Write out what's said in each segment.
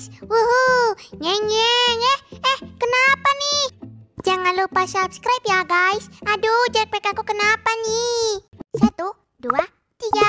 guys. Wuhu, nyeng nyeng eh eh kenapa nih? Jangan lupa subscribe ya guys. Aduh, jetpack aku kenapa nih? Satu, dua, tiga.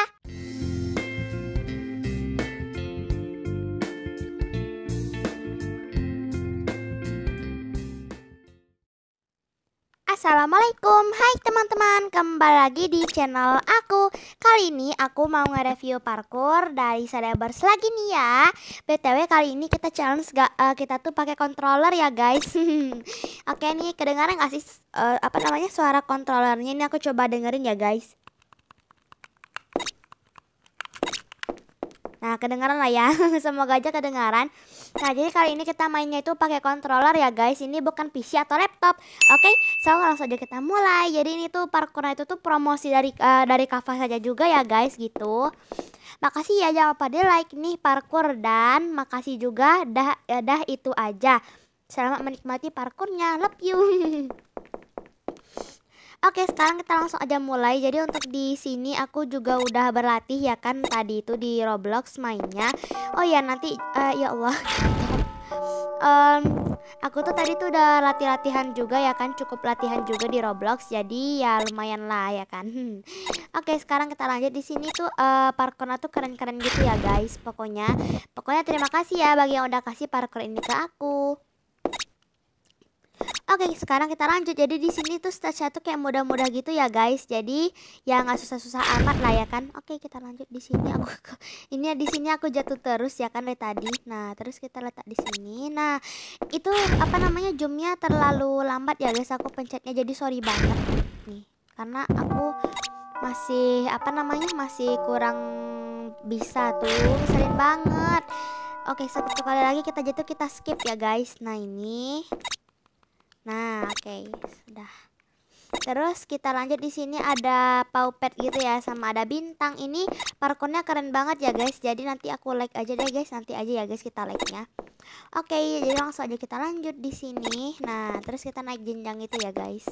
Assalamualaikum Hai teman-teman Kembali lagi di channel aku Kali ini aku mau nge-review parkour Dari Sadabers lagi nih ya BTW kali ini kita challenge gak, uh, eh, Kita tuh pakai controller ya guys Oke nih kedengaran gak sih uh, Apa namanya suara controllernya Ini aku coba dengerin ya guys Nah, kedengaran lah ya. Semoga aja kedengaran. Nah, jadi kali ini kita mainnya itu pakai controller ya, guys. Ini bukan PC atau laptop. Oke, okay? so langsung aja kita mulai. Jadi ini tuh parkournya itu tuh promosi dari uh, dari Kava saja juga ya, guys, gitu. Makasih ya jangan lupa di like nih parkour dan makasih juga dah ya dah itu aja. Selamat menikmati parkurnya. Love you. Oke, sekarang kita langsung aja mulai. Jadi untuk di sini aku juga udah berlatih ya kan tadi itu di Roblox mainnya. Oh ya, nanti uh, ya Allah. um, aku tuh tadi tuh udah latih-latihan juga ya kan, cukup latihan juga di Roblox. Jadi ya lumayan lah ya kan. Oke, sekarang kita lanjut di sini tuh uh, eh, parkournya tuh keren-keren gitu ya guys. Pokoknya, pokoknya terima kasih ya bagi yang udah kasih parkour ini ke aku. Oke, sekarang kita lanjut. Jadi di sini tuh stage-nya tuh kayak mudah-mudah gitu ya, guys. Jadi ya nggak susah-susah amat lah ya kan. Oke, kita lanjut di sini aku ini di sini aku jatuh terus ya kan dari tadi. Nah, terus kita letak di sini. Nah, itu apa namanya? Zoomnya terlalu lambat ya, guys. Aku pencetnya jadi sorry banget nih. Karena aku masih apa namanya? masih kurang bisa tuh. Sering banget. Oke, satu kali lagi kita jatuh kita skip ya, guys. Nah, ini Nah, oke, okay, sudah. Terus kita lanjut di sini ada paupet gitu ya sama ada bintang. Ini parkurnya keren banget ya guys. Jadi nanti aku like aja deh guys. Nanti aja ya guys kita like-nya. Oke, okay, jadi langsung aja kita lanjut di sini. Nah, terus kita naik jenjang itu ya guys.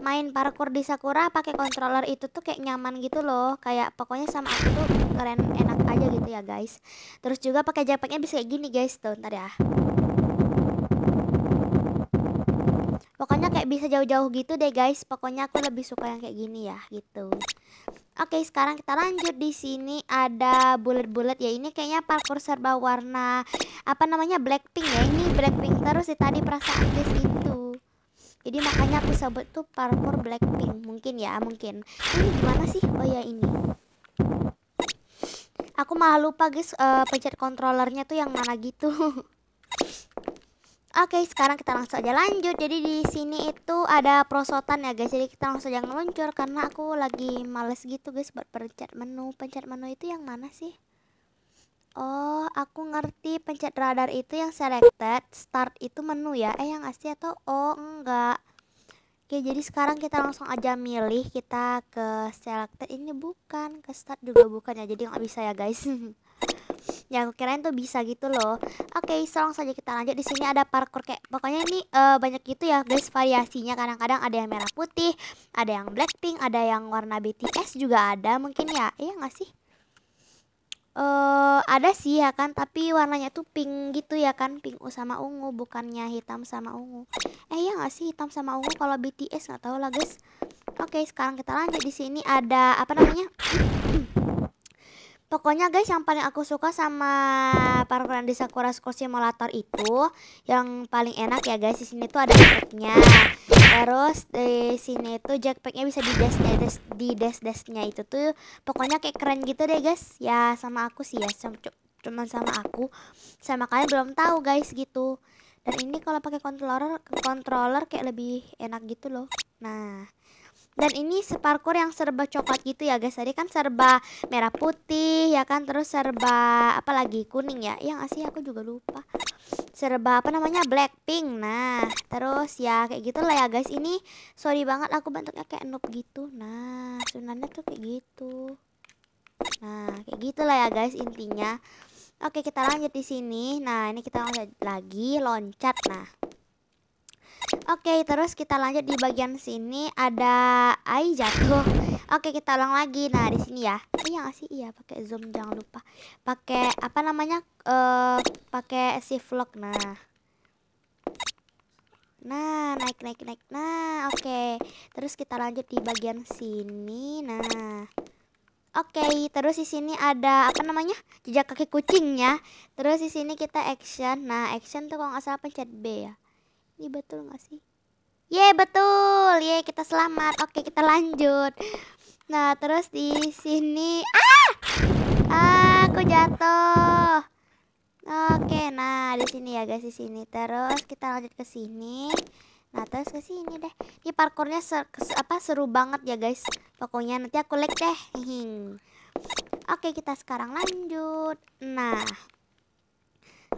Main parkour di Sakura pakai controller itu tuh kayak nyaman gitu loh. Kayak pokoknya sama aku tuh keren enak aja gitu ya guys. Terus juga pakai jetpacknya bisa kayak gini guys. Tuh, ntar ya. Pokoknya kayak bisa jauh-jauh gitu deh guys. Pokoknya aku lebih suka yang kayak gini ya gitu. Oke, sekarang kita lanjut di sini ada bulat-bulat ya. Ini kayaknya parkour serba warna apa namanya Blackpink ya. Ini Blackpink terus sih tadi perasaan guys itu. Jadi makanya aku sebut tuh parkour Blackpink mungkin ya mungkin. Ini gimana sih? Oh ya ini. Aku malah lupa guys uh, pencet kontrolernya tuh yang mana gitu. Oke, sekarang kita langsung aja lanjut. Jadi di sini itu ada prosotan ya, guys. Jadi kita langsung aja ngeluncur karena aku lagi males gitu, guys, buat pencet menu. Pencet menu itu yang mana sih? Oh, aku ngerti pencet radar itu yang selected, start itu menu ya. Eh, yang asli atau oh, enggak. Oke, jadi sekarang kita langsung aja milih kita ke selected ini bukan, ke start juga bukan ya. Jadi nggak bisa ya, guys. ya aku kirain tuh bisa gitu loh oke okay, so langsung saja kita lanjut di sini ada parkour kayak pokoknya ini uh, banyak gitu ya guys variasinya kadang-kadang ada yang merah putih ada yang black pink ada yang warna BTS juga ada mungkin ya iya nggak sih uh, ada sih ya kan tapi warnanya tuh pink gitu ya kan pink sama ungu bukannya hitam sama ungu eh ya nggak sih hitam sama ungu kalau BTS nggak tahu lah guys oke okay, sekarang kita lanjut di sini ada apa namanya Pokoknya guys yang paling aku suka sama peraturan di Sakura School Simulator itu yang paling enak ya guys di sini tuh ada jackpacknya. Terus di sini tuh jackpacknya bisa di dash eh, des, di dash dashnya itu tuh pokoknya kayak keren gitu deh guys. Ya sama aku sih ya sama, cuman sama aku sama kalian belum tahu guys gitu. Dan ini kalau pakai controller controller kayak lebih enak gitu loh. Nah, dan ini separkur yang serba coklat gitu ya guys. Tadi kan serba merah putih ya kan. Terus serba apa lagi kuning ya. Yang asli aku juga lupa. Serba apa namanya Blackpink. Nah terus ya kayak gitu lah ya guys. Ini sorry banget aku bentuknya kayak noob gitu. Nah sebenarnya tuh kayak gitu. Nah kayak gitulah ya guys intinya. Oke kita lanjut di sini. Nah ini kita lanjut lagi loncat. Nah Oke, terus kita lanjut di bagian sini ada ai jatuh. Oke, kita ulang lagi. Nah, di sini ya. Oh, iya gak sih? Iya, pakai zoom jangan lupa. Pakai apa namanya? Eh, uh, pakai shift lock. Nah. Nah, naik naik naik. Nah, oke. Okay. Terus kita lanjut di bagian sini. Nah. Oke, okay, terus di sini ada apa namanya? Jejak kaki kucing ya. Terus di sini kita action. Nah, action tuh kalau nggak salah pencet B ya. Ini iya, betul gak sih? Ye iya, betul, ye iya, kita selamat. Oke kita lanjut. Nah terus di sini, ah! ah, aku jatuh. Oke, nah di sini ya guys di sini. Terus kita lanjut ke sini. Nah terus ke sini deh. Ini parkurnya ser apa seru banget ya guys. Pokoknya nanti aku like deh. Hing. Oke kita sekarang lanjut. Nah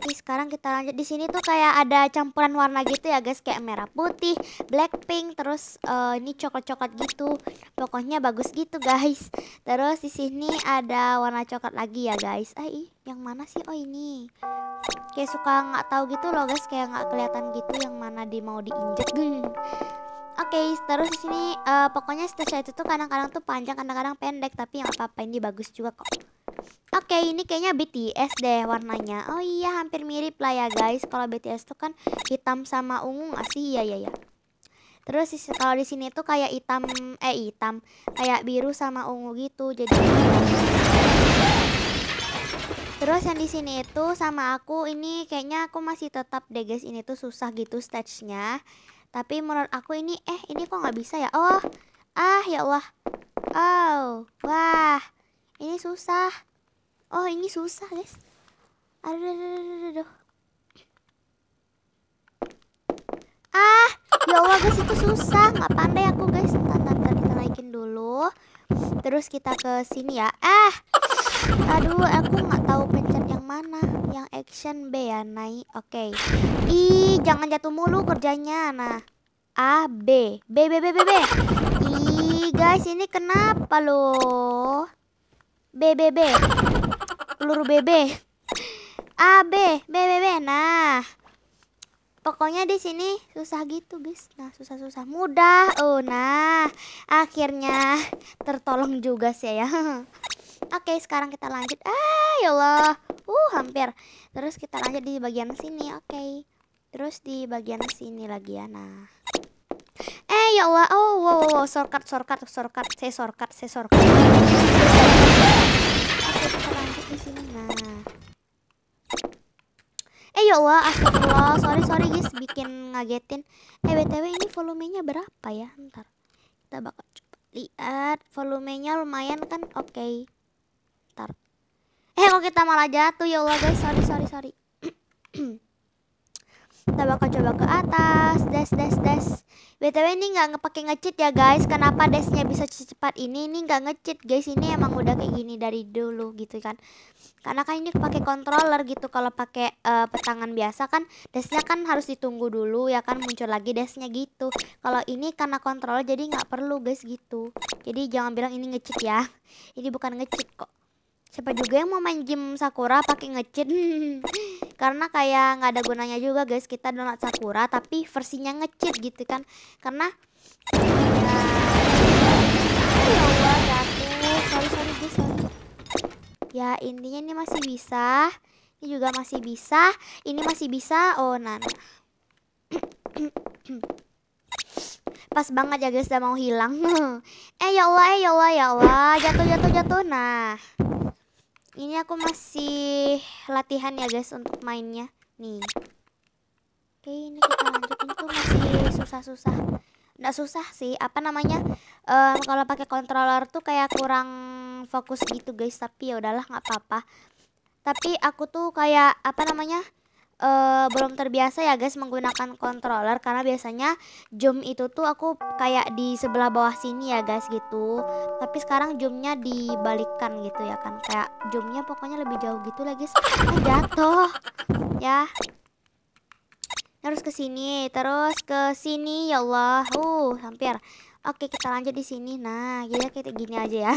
Oke, sekarang kita lanjut di sini tuh kayak ada campuran warna gitu ya guys, kayak merah putih, black pink terus uh, ini coklat-coklat gitu. Pokoknya bagus gitu guys. Terus di sini ada warna coklat lagi ya guys. ah ih yang mana sih? Oh ini. Kayak suka nggak tahu gitu loh guys, kayak nggak kelihatan gitu yang mana di mau diinjek. Oke, okay, terus di sini uh, pokoknya stasiun itu tuh kadang-kadang tuh panjang, kadang-kadang pendek, tapi yang apa-apa ini bagus juga kok. Oke, okay, ini kayaknya BTS deh warnanya. Oh iya, hampir mirip lah ya guys. Kalau BTS tuh kan hitam sama ungu nggak sih? Iya, iya, iya. Terus kalau di sini tuh kayak hitam, eh hitam, kayak biru sama ungu gitu. Jadi Terus yang di sini itu sama aku ini kayaknya aku masih tetap deh guys ini tuh susah gitu stage-nya. Tapi menurut aku ini eh ini kok nggak bisa ya? Oh. Ah, ya Allah. Oh. Wah. Ini susah. Oh, ini susah, guys. Aduh, aduh, aduh, aduh. Ah, ya Allah, guys, itu susah. Nggak pandai aku, guys. Tata kita naikin dulu. Terus kita ke sini ya. Ah. Aduh, aku nggak tahu mana? Yang action B ya, naik. Oke. Okay. I jangan jatuh mulu kerjanya. Nah. A B. B B B B B. I guys, ini kenapa loh? B B B. Peluru B B. A B B B B. Nah. Pokoknya di sini susah gitu, guys. Nah, susah-susah mudah. Oh, nah. Akhirnya tertolong juga sih ya. Oke, sekarang kita lanjut. Ah, ya Allah. Uh, hampir. Terus kita lanjut di bagian sini, oke. Okay. Terus di bagian sini lagi ya. Nah. Eh, ya Allah. Oh, wow, wow, wow. shortcut, shortcut, shortcut. Saya shortcut, saya shortcut. Oke, okay, kita lanjut di sini. Nah. Eh, ya Allah, astagfirullah. Sorry, sorry guys, bikin ngagetin. Eh, BTW ini volumenya berapa ya? Ntar. Kita bakal coba lihat volumenya lumayan kan? Oke. Okay bentar eh kok kita malah jatuh ya Allah guys sorry sorry sorry kita bakal coba ke atas des des des btw ini nggak ngepake ngecit ya guys kenapa desnya bisa cepat ini ini nggak ngecit guys ini emang udah kayak gini dari dulu gitu kan karena kan ini pakai controller gitu kalau pakai uh, petangan biasa kan desnya kan harus ditunggu dulu ya kan muncul lagi desnya gitu kalau ini karena controller jadi nggak perlu guys gitu jadi jangan bilang ini ngecit ya ini bukan ngecit kok Siapa juga yang mau main game Sakura pakai ngecin Karena kayak nggak ada gunanya juga guys kita download Sakura tapi versinya ngecin gitu kan. Karena ya Ya intinya ini masih bisa. Ini juga masih bisa. Ini masih bisa. Oh nana. Pas banget ya guys udah mau hilang. eh ya Allah, eh ya Allah, ya Allah. Jatuh jatuh jatuh. Nah ini aku masih latihan ya guys untuk mainnya nih oke ini kita lanjut ini tuh masih susah-susah nggak susah sih apa namanya um, kalau pakai controller tuh kayak kurang fokus gitu guys tapi ya udahlah nggak apa-apa tapi aku tuh kayak apa namanya uh, belum terbiasa ya guys menggunakan controller karena biasanya zoom itu tuh aku kayak di sebelah bawah sini ya guys gitu tapi sekarang zoomnya dibalikkan gitu ya kan kayak zoomnya pokoknya lebih jauh gitu lagi guys eh, jatuh ya terus ke sini terus ke sini ya Allah uh hampir Oke, kita lanjut di sini. Nah, kita kita gini aja ya.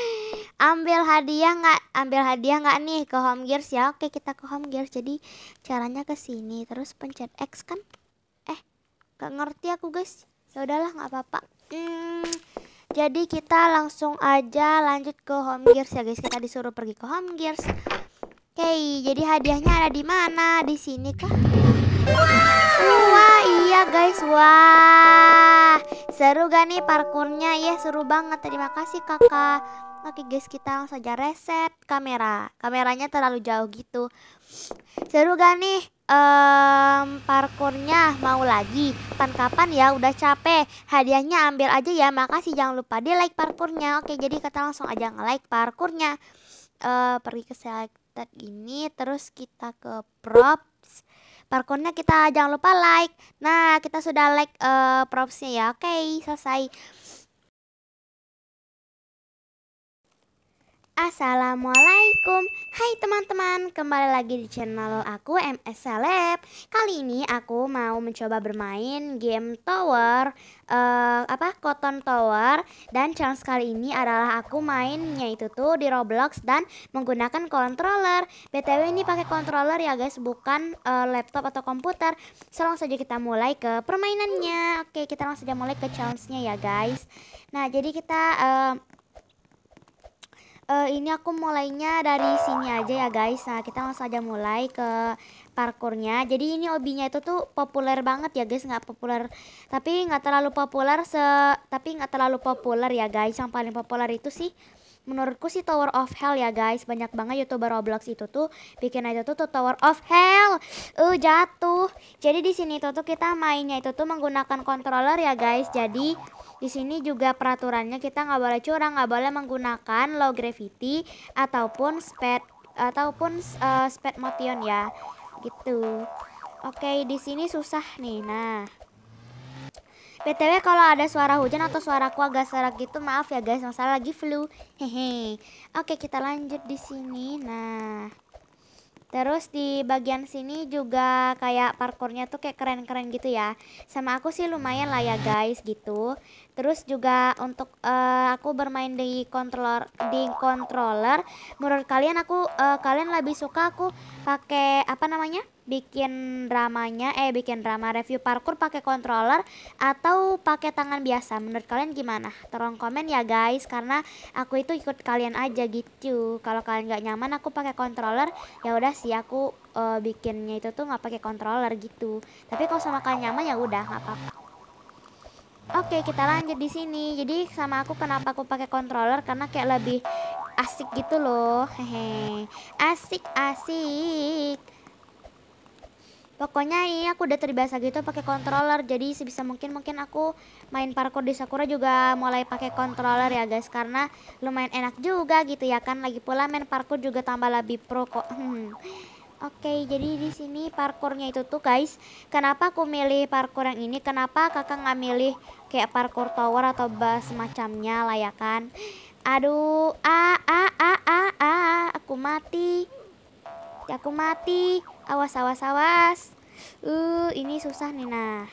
ambil hadiah nggak? Ambil hadiah nggak nih ke Home Gears ya? Oke, kita ke Home Gears. Jadi caranya ke sini, terus pencet X kan? Eh, nggak ngerti aku guys. Ya udahlah, nggak apa-apa. Hmm, jadi kita langsung aja lanjut ke Home Gears ya guys. Kita disuruh pergi ke Home Gears. Oke, jadi hadiahnya ada di mana? Di sini kah? Wah, iya guys, wah. Wow. Seru gak nih parkurnya? Ya seru banget. Terima kasih kakak. Oke guys kita langsung aja reset kamera. Kameranya terlalu jauh gitu. Seru gak nih? um, parkurnya mau lagi kapan-kapan ya udah capek hadiahnya ambil aja ya makasih jangan lupa di like parkurnya oke jadi kita langsung aja nge like parkurnya uh, pergi ke selected ini terus kita ke prop parkurnya kita jangan lupa like. Nah, kita sudah like uh, propsnya ya. Oke, okay, selesai. Assalamualaikum Hai teman-teman Kembali lagi di channel aku MS Celeb Kali ini aku mau mencoba bermain game tower uh, Apa? Cotton Tower Dan challenge kali ini adalah aku mainnya itu tuh di Roblox Dan menggunakan controller BTW ini pakai controller ya guys Bukan uh, laptop atau komputer So langsung saja kita mulai ke permainannya Oke kita langsung saja mulai ke challenge-nya ya guys Nah jadi kita... Uh, uh, ini aku mulainya dari sini aja ya guys. Nah, kita langsung aja mulai ke parkurnya. Jadi ini obinya itu tuh populer banget ya guys, nggak populer tapi nggak terlalu populer se tapi nggak terlalu populer ya guys. Yang paling populer itu sih menurutku sih Tower of Hell ya guys. Banyak banget youtuber Roblox itu tuh bikin aja tuh, tuh Tower of Hell. Uh jatuh. Jadi di sini tuh, tuh kita mainnya itu tuh menggunakan controller ya guys. Jadi di sini juga peraturannya kita nggak boleh curang, nggak boleh menggunakan low gravity ataupun speed ataupun uh, speed motion ya. Gitu. Oke, di sini susah nih. Nah, PTW kalau ada suara hujan atau suara agak serak gitu maaf ya guys masalah lagi flu. Hehe. Oke kita lanjut di sini. Nah terus di bagian sini juga kayak parkurnya tuh kayak keren-keren gitu ya. Sama aku sih lumayan lah ya guys gitu. Terus juga untuk uh, aku bermain di controller di controller, menurut kalian aku uh, kalian lebih suka aku pakai apa namanya? bikin dramanya eh bikin drama review parkour pakai controller atau pakai tangan biasa menurut kalian gimana tolong komen ya guys karena aku itu ikut kalian aja gitu kalau kalian nggak nyaman aku pakai controller ya udah sih aku uh, bikinnya itu tuh nggak pakai controller gitu tapi kalau sama kalian nyaman ya udah nggak apa-apa Oke, kita lanjut di sini. Jadi sama aku kenapa aku pakai controller karena kayak lebih asik gitu loh. Hehe. Asik, asik. Pokoknya ini aku udah terbiasa gitu pakai controller. Jadi sebisa mungkin mungkin aku main parkour di Sakura juga mulai pakai controller ya guys karena lumayan enak juga gitu ya kan. Lagi pula main parkour juga tambah lebih pro kok. Hmm. Oke, jadi di sini parkurnya itu tuh guys. Kenapa aku milih parkur yang ini? Kenapa kakak nggak milih kayak parkur tower atau bus semacamnya lah ya kan? Aduh, a a a a a, aku mati. Aku mati. Awas awas awas. Uh, ini susah nih nah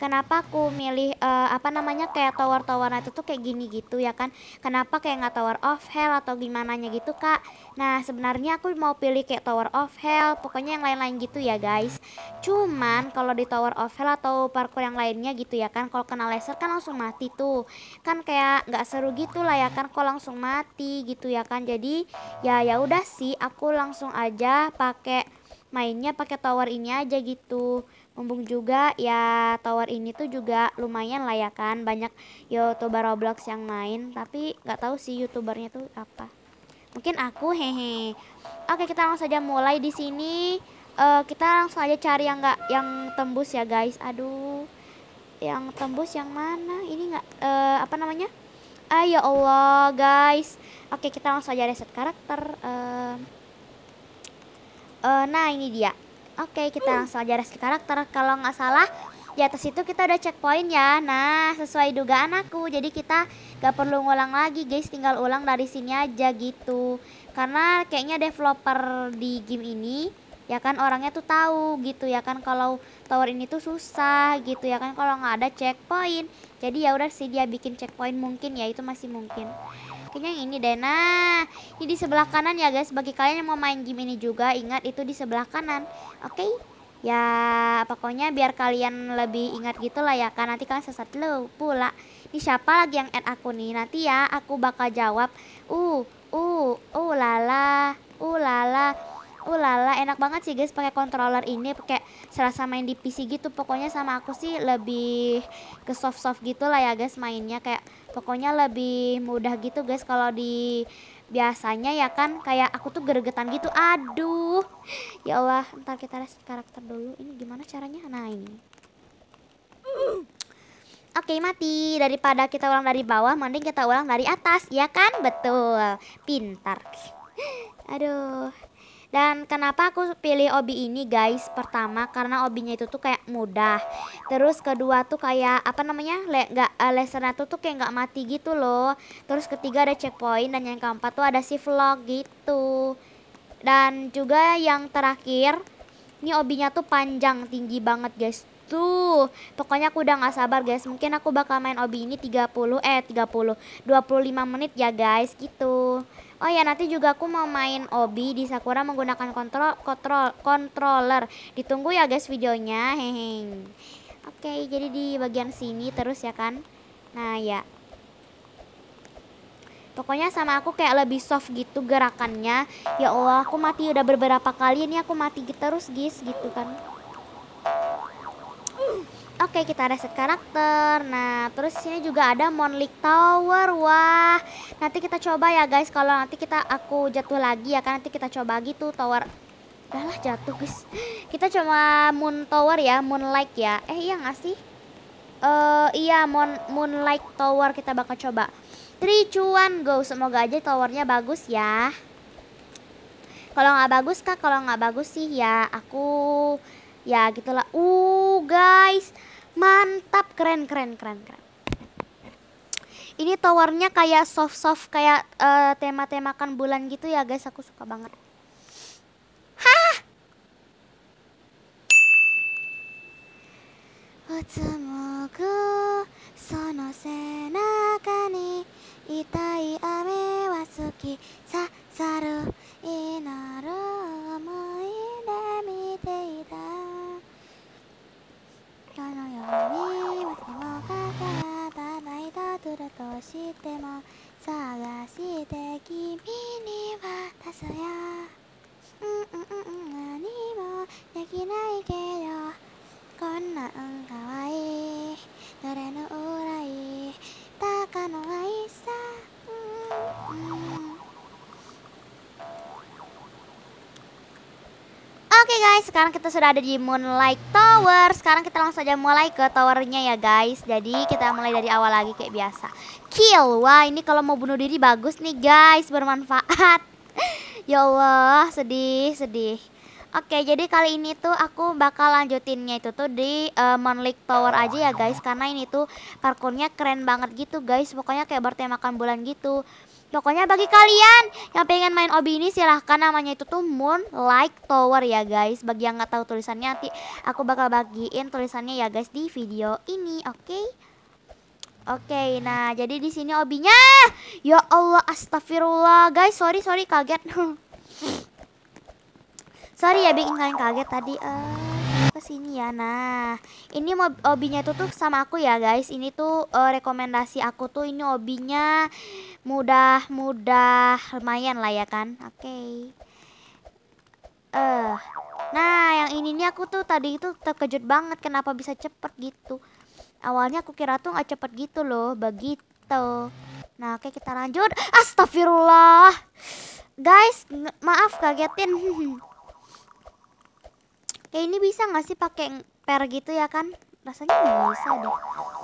kenapa aku milih uh, apa namanya kayak tower tower itu tuh kayak gini gitu ya kan kenapa kayak nggak tower of hell atau gimana nya gitu kak nah sebenarnya aku mau pilih kayak tower of hell pokoknya yang lain-lain gitu ya guys cuman kalau di tower of hell atau parkour yang lainnya gitu ya kan kalau kena laser kan langsung mati tuh kan kayak nggak seru gitu lah ya kan kalau langsung mati gitu ya kan jadi ya ya udah sih aku langsung aja pakai mainnya pakai tower ini aja gitu mumpung juga ya tower ini tuh juga lumayan lah ya kan banyak youtuber roblox yang main tapi nggak tahu sih youtubernya tuh apa mungkin aku hehe oke kita langsung saja mulai di sini uh, kita langsung aja cari yang nggak yang tembus ya guys aduh yang tembus yang mana ini nggak uh, apa namanya ayo ah, ya Allah guys oke kita langsung aja reset karakter uh, uh, nah ini dia Oke, kita langsung aja rescue karakter. Kalau nggak salah, di atas itu kita udah checkpoint ya. Nah, sesuai dugaan aku. Jadi kita nggak perlu ngulang lagi, guys. Tinggal ulang dari sini aja gitu. Karena kayaknya developer di game ini ya kan orangnya tuh tahu gitu ya kan kalau tower ini tuh susah gitu ya kan kalau nggak ada checkpoint jadi ya udah sih dia bikin checkpoint mungkin ya itu masih mungkin Kayaknya yang ini deh. Nah, ini di sebelah kanan ya guys. Bagi kalian yang mau main game ini juga, ingat itu di sebelah kanan. Oke? Okay? Ya, pokoknya biar kalian lebih ingat gitu lah ya kan. Nanti kalian sesat lo pula. Ini siapa lagi yang add aku nih? Nanti ya aku bakal jawab. Uh, uh, uh lala, uh lala lala enak banget sih guys pakai controller ini pakai serasa main di PC gitu pokoknya sama aku sih lebih ke soft-soft gitu lah ya guys mainnya kayak pokoknya lebih mudah gitu guys kalau di biasanya ya kan kayak aku tuh gergetan gitu aduh ya Allah ntar kita reset karakter dulu ini gimana caranya nah ini Oke okay, mati daripada kita ulang dari bawah mending kita ulang dari atas ya kan betul pintar aduh dan kenapa aku pilih obi ini guys? Pertama karena obinya itu tuh kayak mudah. Terus kedua tuh kayak apa namanya? Le gak, uh, eh, lesernya tuh tuh kayak nggak mati gitu loh. Terus ketiga ada checkpoint dan yang keempat tuh ada si vlog gitu. Dan juga yang terakhir, ini obinya tuh panjang, tinggi banget guys. Tuh, pokoknya aku udah gak sabar guys. Mungkin aku bakal main obi ini 30, eh 30, 25 menit ya guys gitu. Oh ya nanti juga aku mau main Obi di Sakura menggunakan kontrol kontrol controller. Ditunggu ya guys videonya. Hehe. Oke, okay, jadi di bagian sini terus ya kan. Nah, ya. Pokoknya sama aku kayak lebih soft gitu gerakannya. Ya Allah, aku mati udah beberapa kali ini aku mati terus, guys, gitu kan. Oke, kita reset karakter. Nah, terus sini juga ada Monlik Tower. Wah, nanti kita coba ya guys. Kalau nanti kita aku jatuh lagi ya kan nanti kita coba gitu tower. Udahlah jatuh guys. Kita coba Moon Tower ya, Moonlight ya. Eh iya nggak sih? Uh, iya Moon Moonlight Tower kita bakal coba. Tricuan go. Semoga aja towernya bagus ya. Kalau nggak bagus kak, kalau nggak bagus sih ya aku ya gitulah. Uh guys. Mantap, keren, keren, keren, keren. Ini towernya kayak soft-soft, kayak uh, tema-temakan bulan gitu ya guys, aku suka banget. Hah! Utsumoku sono sena Oke okay guys, sekarang kita sudah ada di Moonlight Tower. Sekarang kita langsung aja mulai ke towernya ya guys. Jadi kita mulai dari awal lagi kayak biasa. Kill. Wah, ini kalau mau bunuh diri bagus nih guys, bermanfaat. ya Allah, sedih, sedih. Oke, jadi kali ini tuh aku bakal lanjutinnya itu tuh di uh, Moonlight Tower aja ya guys Karena ini tuh parkurnya keren banget gitu guys Pokoknya kayak bertemakan bulan gitu Pokoknya bagi kalian yang pengen main obi ini silahkan namanya itu tuh Moonlight Tower ya guys. Bagi yang nggak tahu tulisannya nanti aku bakal bagiin tulisannya ya guys di video ini, oke? Okay? Oke, okay, nah jadi di sini obinya. Ya Allah, astagfirullah. Guys, sorry sorry kaget. sorry ya bikin kalian kaget tadi. Uh ke sini ya. Nah, ini obinya tuh tuh sama aku ya, guys. Ini tuh uh, rekomendasi aku tuh ini obinya mudah-mudah lumayan lah ya kan. Oke. Okay. Eh. Uh. Nah, yang ini nih aku tuh tadi itu terkejut banget kenapa bisa cepet gitu. Awalnya aku kira tuh nggak cepet gitu loh, begitu. Nah, oke okay, kita lanjut. Astagfirullah. Guys, maaf kagetin. Kayak ini bisa nggak sih pakai per gitu ya kan? Rasanya bisa deh.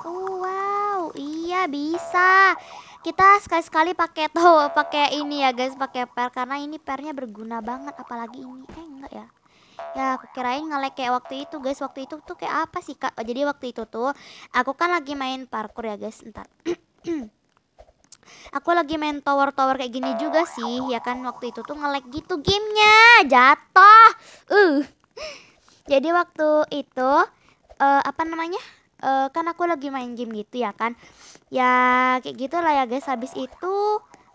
Oh, wow, iya bisa. Kita sekali-sekali pakai tuh pakai ini ya guys, pakai per karena ini pernya berguna banget apalagi ini. Eh enggak ya? Ya aku kirain ngelek kayak waktu itu guys Waktu itu tuh kayak apa sih kak Jadi waktu itu tuh aku kan lagi main parkour ya guys Ntar Aku lagi main tower-tower kayak gini juga sih Ya kan waktu itu tuh ngelek gitu gamenya Jatuh Uh jadi waktu itu uh, apa namanya uh, kan aku lagi main game gitu ya kan ya kayak gitulah ya guys habis itu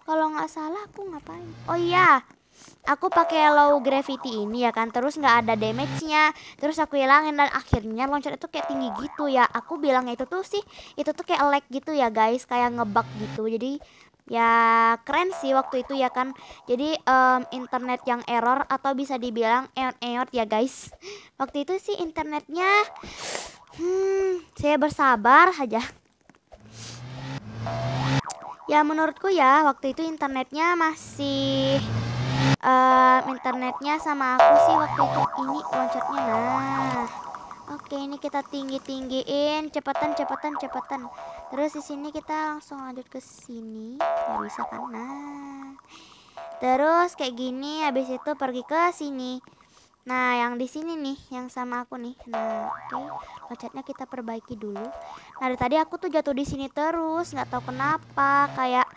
kalau nggak salah aku ngapain oh iya aku pakai low gravity ini ya kan terus nggak ada damage-nya terus aku hilangin dan akhirnya loncat itu kayak tinggi gitu ya aku bilangnya itu tuh sih itu tuh kayak lag gitu ya guys kayak ngebug gitu jadi ya keren sih waktu itu ya kan jadi um, internet yang error atau bisa dibilang error ya guys waktu itu sih internetnya hmm saya bersabar aja ya menurutku ya waktu itu internetnya masih um, internetnya sama aku sih waktu itu ini loncatnya nah oke ini kita tinggi tinggiin cepetan cepetan cepetan terus di sini kita langsung lanjut ke sini nggak bisa kan nah terus kayak gini habis itu pergi ke sini Nah, yang di sini nih, yang sama aku nih. Nah, oke, okay. loncatnya kita perbaiki dulu. Nah, dari tadi aku tuh jatuh di sini terus, nggak tahu kenapa, kayak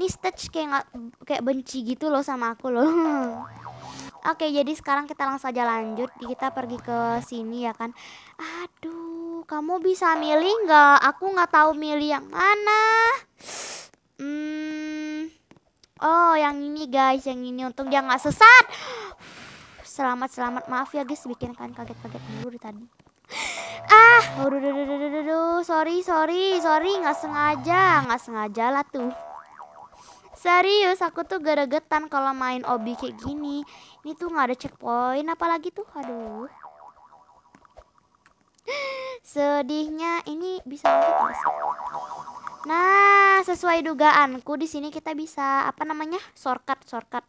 nih stage kayak gak, kayak benci gitu loh sama aku loh. oke, okay, jadi sekarang kita langsung aja lanjut. Kita pergi ke sini ya kan. Aduh kamu bisa milih nggak? Aku nggak tahu milih yang mana. Hmm. Oh, yang ini guys, yang ini untung dia nggak sesat. Selamat, selamat. Maaf ya guys, bikin kalian kaget-kaget dulu di tadi. Ah, aduh, aduh, aduh, aduh, aduh, sorry, sorry, sorry, nggak sengaja, nggak sengaja lah tuh. Serius, aku tuh geregetan kalau main obi kayak gini. Ini tuh nggak ada checkpoint, apalagi tuh, aduh. Sedihnya ini bisa mungkin sih? Nah, sesuai dugaanku di sini kita bisa apa namanya? shortcut, shortcut.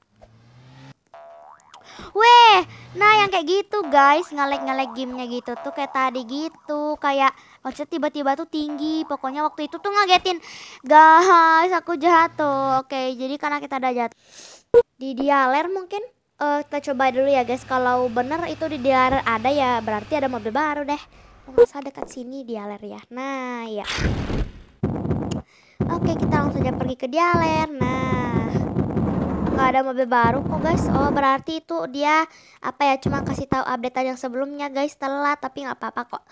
Weh, nah yang kayak gitu guys, ngalek-ngalek gamenya gitu tuh kayak tadi gitu, kayak maksudnya tiba-tiba tuh tinggi, pokoknya waktu itu tuh ngagetin, guys aku jatuh, oke jadi karena kita ada jatuh di dialer mungkin uh, kita coba dulu ya guys kalau bener itu di dealer ada ya berarti ada mobil baru deh oh, masa dekat sini dealer ya nah ya oke kita langsung aja pergi ke dealer nah nggak ada mobil baru kok guys oh berarti itu dia apa ya cuma kasih tahu updatean yang sebelumnya guys telat tapi nggak apa-apa kok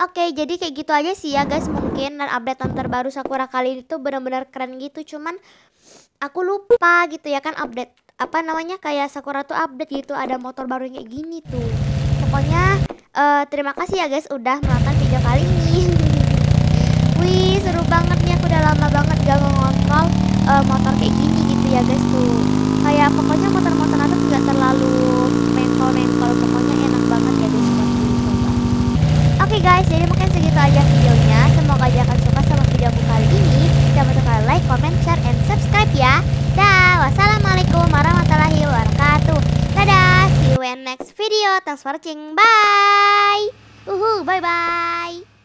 oke jadi kayak gitu aja sih ya guys mungkin dan updatean terbaru Sakura kali itu benar-benar keren gitu cuman aku lupa gitu ya kan update apa namanya kayak Sakura tuh update gitu ada motor baru kayak gini tuh pokoknya uh, terima kasih ya guys udah menonton video kali ini wih seru banget nih aku udah lama banget gak ngontrol uh, motor kayak gini gitu ya guys tuh kayak pokoknya motor-motor itu nggak terlalu mental-mental pokoknya enak banget ya guys oke okay guys jadi mungkin segitu aja videonya semoga aja akan suka sama video aku kali ini like, comment, share, and subscribe ya. Dah, wassalamualaikum warahmatullahi wabarakatuh. Dadah, see you in next video. Thanks for watching. Bye. Uhu, bye bye.